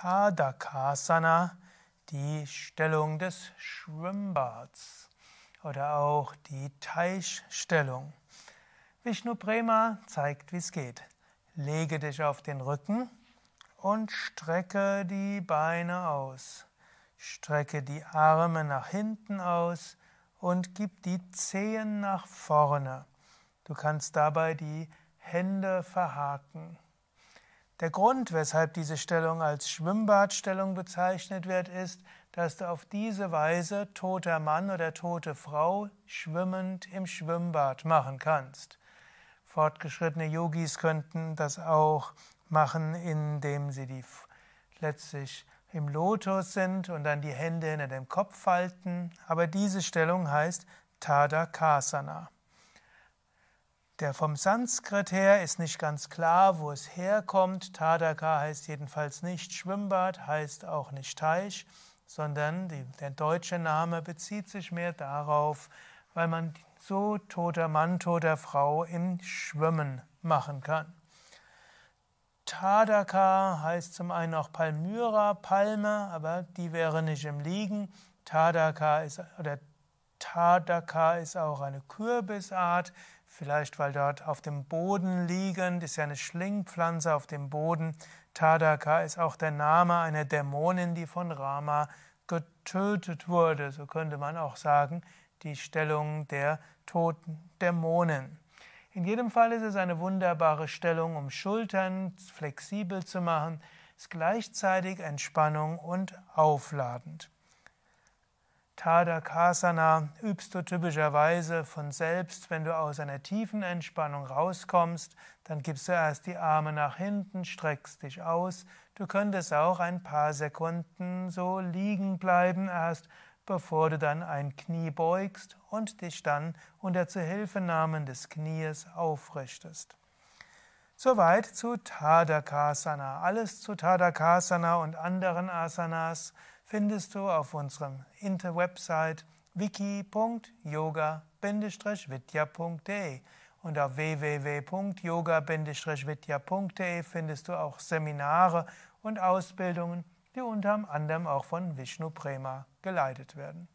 Tadakasana, die Stellung des Schwimmbads oder auch die Teichstellung. Vishnu Prema zeigt, wie es geht. Lege dich auf den Rücken und strecke die Beine aus. Strecke die Arme nach hinten aus und gib die Zehen nach vorne. Du kannst dabei die Hände verhaken. Der Grund, weshalb diese Stellung als Schwimmbadstellung bezeichnet wird, ist, dass du auf diese Weise toter Mann oder tote Frau schwimmend im Schwimmbad machen kannst. Fortgeschrittene Yogis könnten das auch machen, indem sie die letztlich im Lotus sind und dann die Hände hinter dem Kopf falten, aber diese Stellung heißt Tadakasana. Der vom Sanskrit her ist nicht ganz klar, wo es herkommt. Tadaka heißt jedenfalls nicht Schwimmbad, heißt auch nicht Teich, sondern die, der deutsche Name bezieht sich mehr darauf, weil man so toter Mann, toter Frau im Schwimmen machen kann. Tadaka heißt zum einen auch Palmyra, Palme, aber die wäre nicht im Liegen. Tadaka ist, oder Tadaka ist auch eine Kürbisart, Vielleicht weil dort auf dem Boden liegend ist ja eine Schlingpflanze auf dem Boden. Tadaka ist auch der Name einer Dämonin, die von Rama getötet wurde. So könnte man auch sagen, die Stellung der toten Dämonen. In jedem Fall ist es eine wunderbare Stellung, um Schultern flexibel zu machen, ist gleichzeitig Entspannung und aufladend. Tadakasana übst du typischerweise von selbst, wenn du aus einer tiefen Entspannung rauskommst, dann gibst du erst die Arme nach hinten, streckst dich aus. Du könntest auch ein paar Sekunden so liegen bleiben erst, bevor du dann ein Knie beugst und dich dann unter Zuhilfenahmen des Knies aufrichtest. Soweit zu Tadakasana. Alles zu Tadakasana und anderen Asanas findest du auf unserem Interwebsite wiki.yoga-vidya.de und auf www.yoga-vidya.de findest du auch Seminare und Ausbildungen, die unter anderem auch von Vishnu Prema geleitet werden.